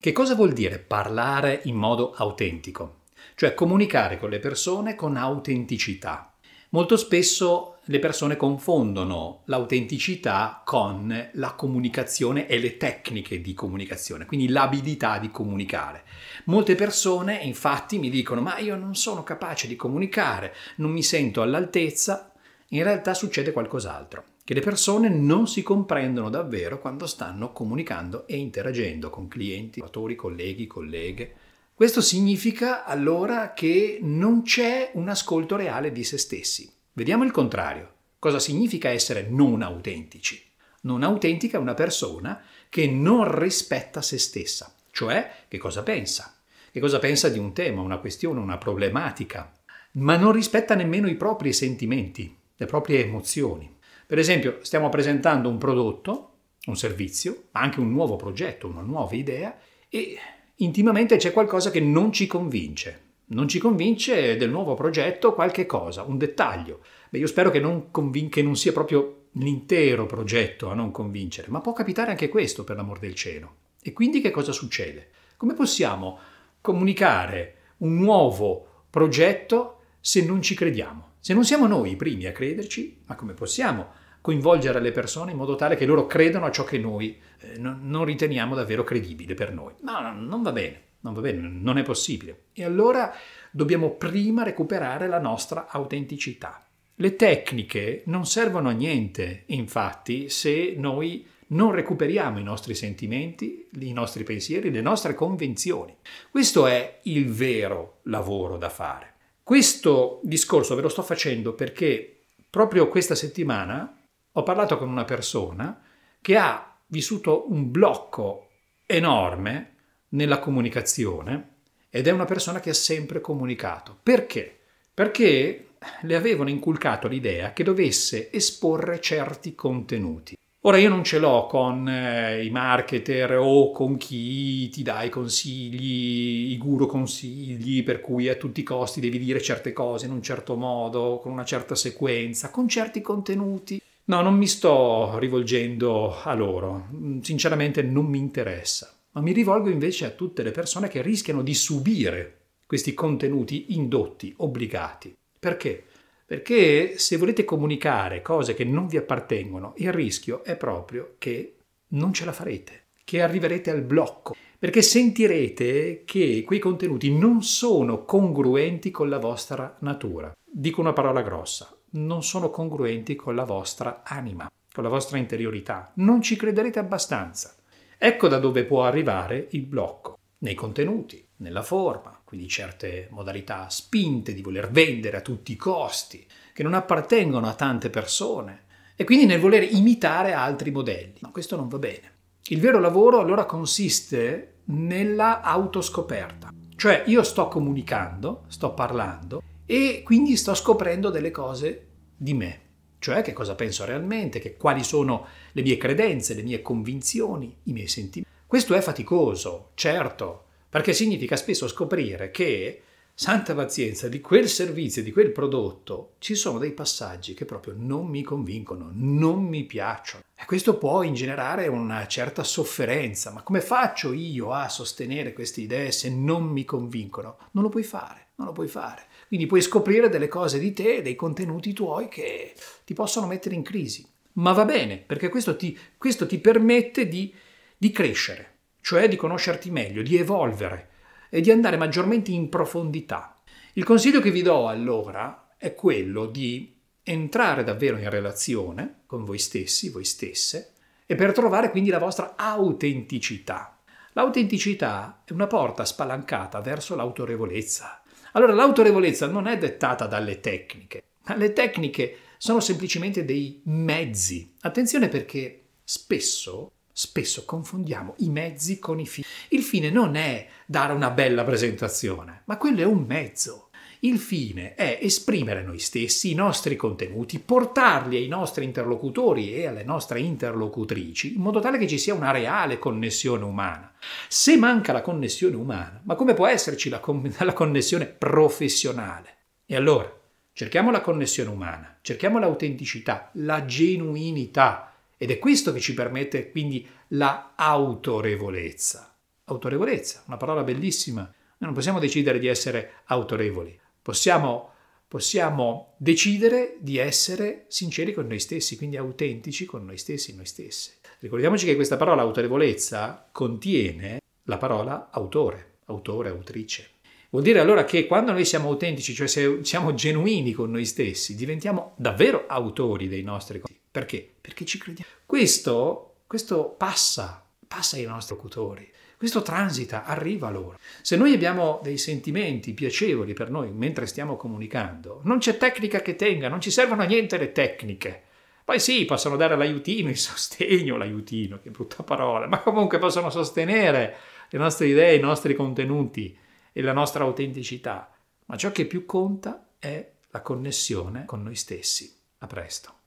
Che cosa vuol dire parlare in modo autentico? Cioè comunicare con le persone con autenticità. Molto spesso le persone confondono l'autenticità con la comunicazione e le tecniche di comunicazione, quindi l'abilità di comunicare. Molte persone infatti mi dicono ma io non sono capace di comunicare, non mi sento all'altezza, in realtà succede qualcos'altro che le persone non si comprendono davvero quando stanno comunicando e interagendo con clienti, attori, colleghi, colleghe. Questo significa allora che non c'è un ascolto reale di se stessi. Vediamo il contrario. Cosa significa essere non autentici? Non autentica è una persona che non rispetta se stessa, cioè che cosa pensa, che cosa pensa di un tema, una questione, una problematica, ma non rispetta nemmeno i propri sentimenti, le proprie emozioni. Per esempio, stiamo presentando un prodotto, un servizio, ma anche un nuovo progetto, una nuova idea e intimamente c'è qualcosa che non ci convince. Non ci convince del nuovo progetto qualche cosa, un dettaglio. Beh, io spero che non, convin- che non sia proprio l'intero progetto a non convincere, ma può capitare anche questo per l'amor del cielo. E quindi che cosa succede? Come possiamo comunicare un nuovo progetto se non ci crediamo? Se non siamo noi i primi a crederci, ma come possiamo coinvolgere le persone in modo tale che loro credano a ciò che noi eh, non riteniamo davvero credibile per noi. Ma non va bene, non va bene, non è possibile. E allora dobbiamo prima recuperare la nostra autenticità. Le tecniche non servono a niente, infatti, se noi non recuperiamo i nostri sentimenti, i nostri pensieri, le nostre convinzioni. Questo è il vero lavoro da fare. Questo discorso ve lo sto facendo perché proprio questa settimana ho parlato con una persona che ha vissuto un blocco enorme nella comunicazione ed è una persona che ha sempre comunicato. Perché? Perché le avevano inculcato l'idea che dovesse esporre certi contenuti. Ora io non ce l'ho con eh, i marketer o con chi ti dà i consigli, i guru consigli, per cui a tutti i costi devi dire certe cose in un certo modo, con una certa sequenza, con certi contenuti No, non mi sto rivolgendo a loro, mm, sinceramente non mi interessa, ma mi rivolgo invece a tutte le persone che rischiano di subire questi contenuti indotti, obbligati. Perché? Perché se volete comunicare cose che non vi appartengono, il rischio è proprio che non ce la farete, che arriverete al blocco, perché sentirete che quei contenuti non sono congruenti con la vostra natura. Dico una parola grossa, non sono congruenti con la vostra anima, con la vostra interiorità. Non ci crederete abbastanza. Ecco da dove può arrivare il blocco, nei contenuti, nella forma, quindi certe modalità spinte di voler vendere a tutti i costi, che non appartengono a tante persone, e quindi nel voler imitare altri modelli. Ma questo non va bene. Il vero lavoro allora consiste nella autoscoperta, cioè io sto comunicando, sto parlando e quindi sto scoprendo delle cose di me, cioè che cosa penso realmente, che, quali sono le mie credenze, le mie convinzioni, i miei sentimenti. Questo è faticoso, certo, perché significa spesso scoprire che santa pazienza, di quel servizio, di quel prodotto, ci sono dei passaggi che proprio non mi convincono, non mi piacciono. E questo può ingenerare una certa sofferenza, ma come faccio io a sostenere queste idee se non mi convincono? Non lo puoi fare, non lo puoi fare. Quindi puoi scoprire delle cose di te, dei contenuti tuoi che ti possono mettere in crisi. Ma va bene, perché questo ti, questo ti permette di, di crescere, cioè di conoscerti meglio, di evolvere e di andare maggiormente in profondità. Il consiglio che vi do allora è quello di entrare davvero in relazione con voi stessi, voi stesse, e per trovare quindi la vostra autenticità. L'autenticità è una porta spalancata verso l'autorevolezza. Allora l'autorevolezza non è dettata dalle tecniche, ma le tecniche sono semplicemente dei mezzi. Attenzione perché spesso Spesso confondiamo i mezzi con i fini. Il fine non è dare una bella presentazione, ma quello è un mezzo. Il fine è esprimere noi stessi, i nostri contenuti, portarli ai nostri interlocutori e alle nostre interlocutrici, in modo tale che ci sia una reale connessione umana. Se manca la connessione umana, ma come può esserci la, con- la connessione professionale? E allora, cerchiamo la connessione umana, cerchiamo l'autenticità, la genuinità, ed è questo che ci permette quindi la autorevolezza. Autorevolezza, una parola bellissima. Noi non possiamo decidere di essere autorevoli, possiamo, possiamo decidere di essere sinceri con noi stessi, quindi autentici con noi stessi noi stesse. Ricordiamoci che questa parola autorevolezza contiene la parola autore, autore, autrice. Vuol dire allora che quando noi siamo autentici, cioè siamo genuini con noi stessi, diventiamo davvero autori dei nostri conti. Perché? Perché ci crediamo. Questo, questo passa, passa ai nostri locutori. Questo transita, arriva a loro. Se noi abbiamo dei sentimenti piacevoli per noi mentre stiamo comunicando, non c'è tecnica che tenga, non ci servono a niente le tecniche. Poi sì, possono dare l'aiutino, il sostegno, l'aiutino, che brutta parola, ma comunque possono sostenere le nostre idee, i nostri contenuti e la nostra autenticità. Ma ciò che più conta è la connessione con noi stessi. A presto.